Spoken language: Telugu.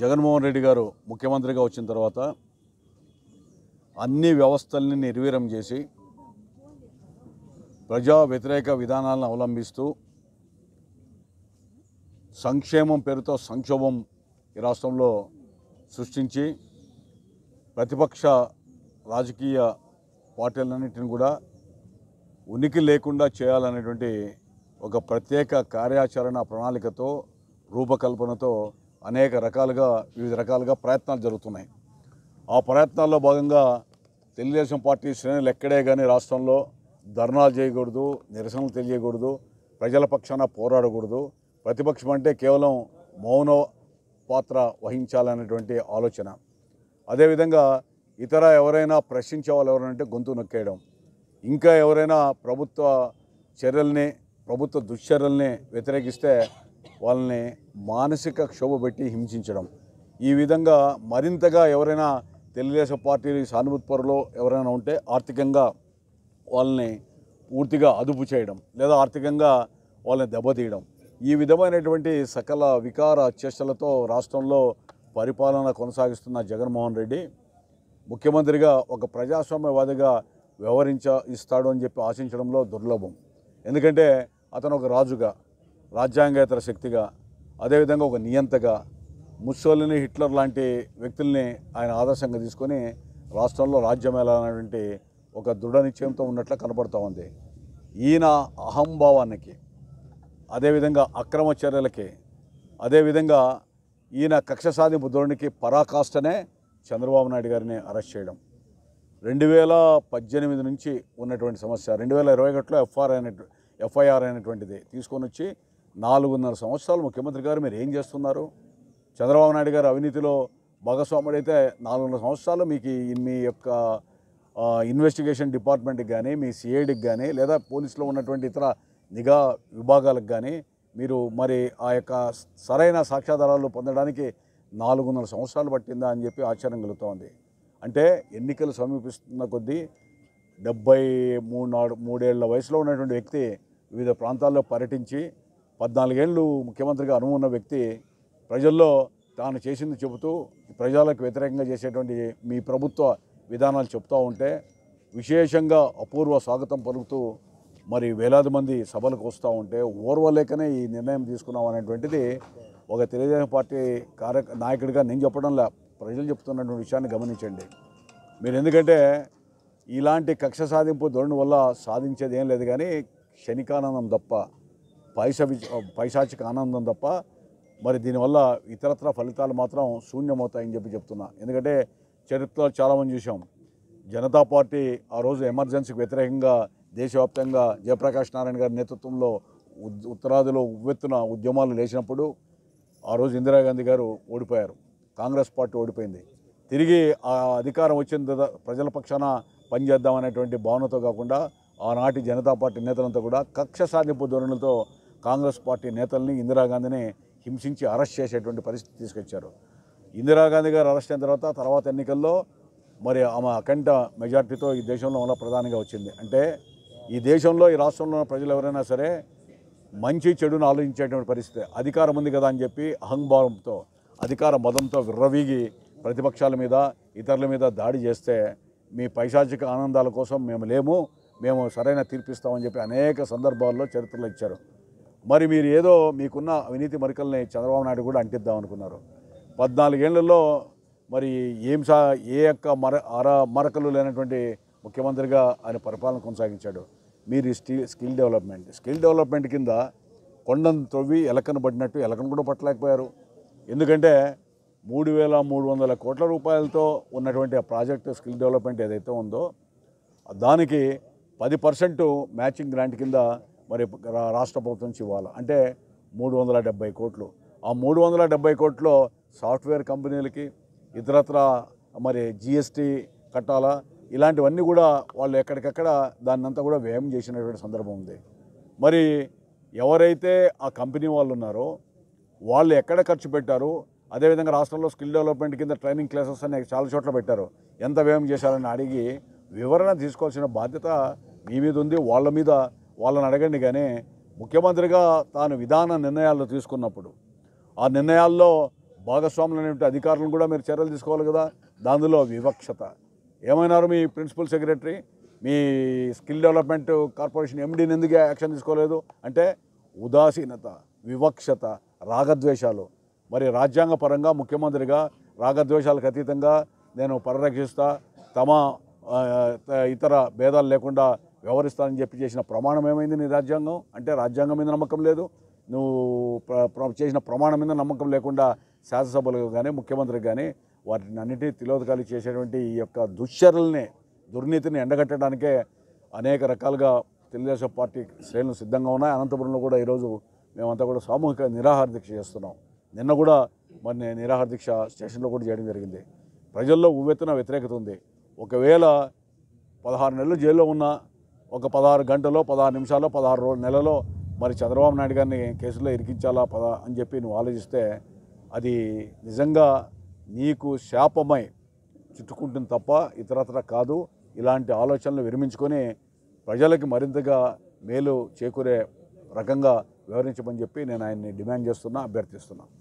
జగన్మోహన్ రెడ్డి గారు ముఖ్యమంత్రిగా వచ్చిన తర్వాత అన్ని వ్యవస్థల్ని నిర్వీరం చేసి ప్రజా వ్యతిరేక విధానాలను అవలంబిస్తూ సంక్షేమం పేరుతో సంక్షోభం ఈ రాష్ట్రంలో సృష్టించి ప్రతిపక్ష రాజకీయ పార్టీలన్నింటిని కూడా ఉనికి లేకుండా చేయాలనేటువంటి ఒక ప్రత్యేక కార్యాచరణ ప్రణాళికతో రూపకల్పనతో అనేక రకాలుగా వివిధ రకాలుగా ప్రయత్నాలు జరుగుతున్నాయి ఆ ప్రయత్నాల్లో భాగంగా తెలుగుదేశం పార్టీ శ్రేణులు ఎక్కడే కానీ రాష్ట్రంలో ధర్నాలు చేయకూడదు నిరసనలు తెలియకూడదు ప్రజల పక్షాన పోరాడకూడదు ప్రతిపక్షం అంటే కేవలం మౌన పాత్ర వహించాలనేటువంటి ఆలోచన అదేవిధంగా ఇతర ఎవరైనా ప్రశ్నించే వాళ్ళు ఎవరైనా అంటే గొంతు నొక్కేయడం ఇంకా ఎవరైనా ప్రభుత్వ చర్యల్ని ప్రభుత్వ దుశ్చర్యల్ని వ్యతిరేకిస్తే వాళ్ళని మానసిక క్షోభ పెట్టి హింసించడం ఈ విధంగా మరింతగా ఎవరైనా తెలుగుదేశం పార్టీ సానుభూతిపరులో ఎవరైనా ఉంటే ఆర్థికంగా వాళ్ళని పూర్తిగా అదుపు చేయడం లేదా ఆర్థికంగా వాళ్ళని దెబ్బతీయడం ఈ విధమైనటువంటి సకల వికార చేష్టలతో రాష్ట్రంలో పరిపాలన కొనసాగిస్తున్న జగన్మోహన్ రెడ్డి ముఖ్యమంత్రిగా ఒక ప్రజాస్వామ్యవాదిగా వ్యవహరించ ఇస్తాడు అని చెప్పి ఆశించడంలో దుర్లభం ఎందుకంటే అతను ఒక రాజుగా రాజ్యాంగేతర శక్తిగా అదేవిధంగా ఒక నియంతగా ముస్సోలిని హిట్లర్ లాంటి వ్యక్తుల్ని ఆయన ఆదర్శంగా తీసుకొని రాష్ట్రంలో రాజ్యం వెళ్ళాలనేటువంటి ఒక దృఢ నిశ్చయంతో ఉన్నట్లు కనపడుతూ ఉంది ఈయన అహంభావానికి అదేవిధంగా అక్రమ చర్యలకి అదేవిధంగా ఈయన కక్ష సాధింపు బుద్ధుడికి పరాకాష్టనే చంద్రబాబు నాయుడు గారిని అరెస్ట్ చేయడం రెండు వేల పద్దెనిమిది నుంచి ఉన్నటువంటి సమస్య రెండు వేల ఇరవై ఒకటిలో ఎఫ్ఆర్ అయినట్టు ఎఫ్ఐఆర్ అనేటువంటిది తీసుకొని వచ్చి నాలుగున్నర సంవత్సరాలు ముఖ్యమంత్రి గారు మీరు ఏం చేస్తున్నారు చంద్రబాబు నాయుడు గారు అవినీతిలో భాగస్వాముడైతే నాలుగున్నర సంవత్సరాలు మీకు మీ యొక్క ఇన్వెస్టిగేషన్ డిపార్ట్మెంట్కి కానీ మీ సిఐడికి కానీ లేదా పోలీసులో ఉన్నటువంటి ఇతర నిఘా విభాగాలకు కానీ మీరు మరి ఆ యొక్క సరైన సాక్ష్యాధారాలు పొందడానికి నాలుగున్నర సంవత్సరాలు పట్టిందా అని చెప్పి ఆశ్చర్యం కలుగుతోంది అంటే ఎన్నికలు సమీపిస్తున్న కొద్దీ డెబ్బై మూడు నాడు మూడేళ్ల వయసులో ఉన్నటువంటి వ్యక్తి వివిధ ప్రాంతాల్లో పర్యటించి పద్నాలుగేళ్ళు ముఖ్యమంత్రిగా అనుభవం ఉన్న వ్యక్తి ప్రజల్లో తాను చేసింది చెబుతూ ప్రజలకు వ్యతిరేకంగా చేసేటువంటి మీ ప్రభుత్వ విధానాలు చెప్తూ ఉంటే విశేషంగా అపూర్వ స్వాగతం పలుకుతూ మరి వేలాది మంది సభలకు వస్తూ ఉంటే ఓర్వలేకనే ఈ నిర్ణయం తీసుకున్నాం అనేటువంటిది ఒక తెలుగుదేశం పార్టీ కార్య నాయకుడిగా నేను చెప్పడంలా ప్రజలు చెప్తున్నటువంటి విషయాన్ని గమనించండి మీరు ఎందుకంటే ఇలాంటి కక్ష సాధింపు ధోరణి వల్ల సాధించేది ఏం లేదు కానీ క్షణికానందం తప్ప పైస పైశాచిక ఆనందం తప్ప మరి దీనివల్ల ఇతరత్ర ఫలితాలు మాత్రం శూన్యమవుతాయని చెప్పి చెప్తున్నా ఎందుకంటే చరిత్రలో చాలామంది చూసాం జనతా పార్టీ ఆ రోజు ఎమర్జెన్సీకి వ్యతిరేకంగా దేశవ్యాప్తంగా జయప్రకాష్ నారాయణ గారి నేతృత్వంలో ఉత్తరాదిలో ఉవ్వెత్తున ఉద్యమాలు లేచినప్పుడు ఆ రోజు ఇందిరాగాంధీ గారు ఓడిపోయారు కాంగ్రెస్ పార్టీ ఓడిపోయింది తిరిగి ఆ అధికారం వచ్చిన ప్రజల పక్షాన పనిచేద్దామనేటువంటి భావనతో కాకుండా ఆనాటి జనతా పార్టీ నేతలంతా కూడా కక్ష సాధింపు ధోరణులతో కాంగ్రెస్ పార్టీ నేతల్ని ఇందిరాగాంధీని హింసించి అరెస్ట్ చేసేటువంటి పరిస్థితి తీసుకొచ్చారు ఇందిరాగాంధీ గారు అరెస్ట్ అయిన తర్వాత తర్వాత ఎన్నికల్లో మరి ఆమె అఖండ మెజార్టీతో ఈ దేశంలో ఉన్న ప్రధానిగా వచ్చింది అంటే ఈ దేశంలో ఈ రాష్ట్రంలో ఉన్న ప్రజలు ఎవరైనా సరే మంచి చెడును ఆలోచించేటువంటి పరిస్థితి అధికారం ఉంది కదా అని చెప్పి అహంభావంతో అధికార మదంతో విర్రవీగి ప్రతిపక్షాల మీద ఇతరుల మీద దాడి చేస్తే మీ పైశాచిక ఆనందాల కోసం మేము లేము మేము సరైన తీర్పిస్తామని చెప్పి అనేక సందర్భాల్లో చరిత్రలు ఇచ్చారు మరి మీరు ఏదో మీకున్న అవినీతి మరికల్ని చంద్రబాబు నాయుడు కూడా అంటిద్దాం అనుకున్నారు పద్నాలుగేళ్లలో మరి ఏం సా ఏ యొక్క మర అర మరకలు లేనటువంటి ముఖ్యమంత్రిగా ఆయన పరిపాలన కొనసాగించాడు మీరు స్కిల్ డెవలప్మెంట్ స్కిల్ డెవలప్మెంట్ కింద కొండను తవ్వి ఎలకను పడినట్టు ఎలకను కూడా పట్టలేకపోయారు ఎందుకంటే మూడు వేల మూడు వందల కోట్ల రూపాయలతో ఉన్నటువంటి ఆ ప్రాజెక్టు స్కిల్ డెవలప్మెంట్ ఏదైతే ఉందో దానికి పది పర్సెంట్ మ్యాచింగ్ గ్రాంట్ కింద మరి రాష్ట్ర ప్రభుత్వం నుంచి ఇవ్వాలి అంటే మూడు వందల డెబ్బై కోట్లు ఆ మూడు వందల డెబ్బై కోట్లో సాఫ్ట్వేర్ కంపెనీలకి ఇతరత్ర మరి జిఎస్టీ కట్టాలా ఇలాంటివన్నీ కూడా వాళ్ళు ఎక్కడికక్కడ దాన్నంతా కూడా వ్యయం చేసినటువంటి సందర్భం ఉంది మరి ఎవరైతే ఆ కంపెనీ వాళ్ళు ఉన్నారో వాళ్ళు ఎక్కడ ఖర్చు పెట్టారు అదేవిధంగా రాష్ట్రంలో స్కిల్ డెవలప్మెంట్ కింద ట్రైనింగ్ క్లాసెస్ అనే చాలా చోట్ల పెట్టారు ఎంత వ్యయం చేశారని అడిగి వివరణ తీసుకోవాల్సిన బాధ్యత మీ మీద ఉంది వాళ్ళ మీద వాళ్ళని అడగండి కానీ ముఖ్యమంత్రిగా తాను విధాన నిర్ణయాలు తీసుకున్నప్పుడు ఆ నిర్ణయాల్లో అనే అధికారులను కూడా మీరు చర్యలు తీసుకోవాలి కదా దానిలో వివక్షత ఏమైనారు మీ ప్రిన్సిపల్ సెక్రటరీ మీ స్కిల్ డెవలప్మెంట్ కార్పొరేషన్ ఎండీని ఎందుకు యాక్షన్ తీసుకోలేదు అంటే ఉదాసీనత వివక్షత రాగద్వేషాలు మరి రాజ్యాంగ పరంగా ముఖ్యమంత్రిగా రాగద్వేషాలకు అతీతంగా నేను పరిరక్షిస్తా తమ ఇతర భేదాలు లేకుండా వ్యవహరిస్తానని చెప్పి చేసిన ప్రమాణం ఏమైంది నీ రాజ్యాంగం అంటే రాజ్యాంగం మీద నమ్మకం లేదు నువ్వు చేసిన ప్రమాణం మీద నమ్మకం లేకుండా శాసనసభలకు కానీ ముఖ్యమంత్రికి కానీ వాటిని అన్నిటినీ తిలోదకాలు చేసేటువంటి ఈ యొక్క దుశ్చర్యల్ని దుర్నీతిని ఎండగట్టడానికే అనేక రకాలుగా తెలుగుదేశం పార్టీ శ్రేణులు సిద్ధంగా ఉన్నాయి అనంతపురంలో కూడా ఈరోజు మేమంతా కూడా సామూహిక నిరాహార దీక్ష చేస్తున్నాం నిన్న కూడా మరి నిరాహార దీక్ష స్టేషన్లో కూడా చేయడం జరిగింది ప్రజల్లో ఉవ్వెత్తున వ్యతిరేకత ఉంది ఒకవేళ పదహారు నెలలు జైల్లో ఉన్న ఒక పదహారు గంటలో పదహారు నిమిషాల్లో పదహారు రోజు నెలలో మరి చంద్రబాబు నాయుడు గారిని కేసులో ఇరికించాలా పదా అని చెప్పి నువ్వు ఆలోచిస్తే అది నిజంగా నీకు శాపమై చుట్టుకుంటుంది తప్ప ఇతరత్ర కాదు ఇలాంటి ఆలోచనలు విరమించుకొని ప్రజలకి మరింతగా మేలు చేకూరే రకంగా వివరించమని చెప్పి నేను ఆయన్ని డిమాండ్ చేస్తున్నా అభ్యర్థిస్తున్నాను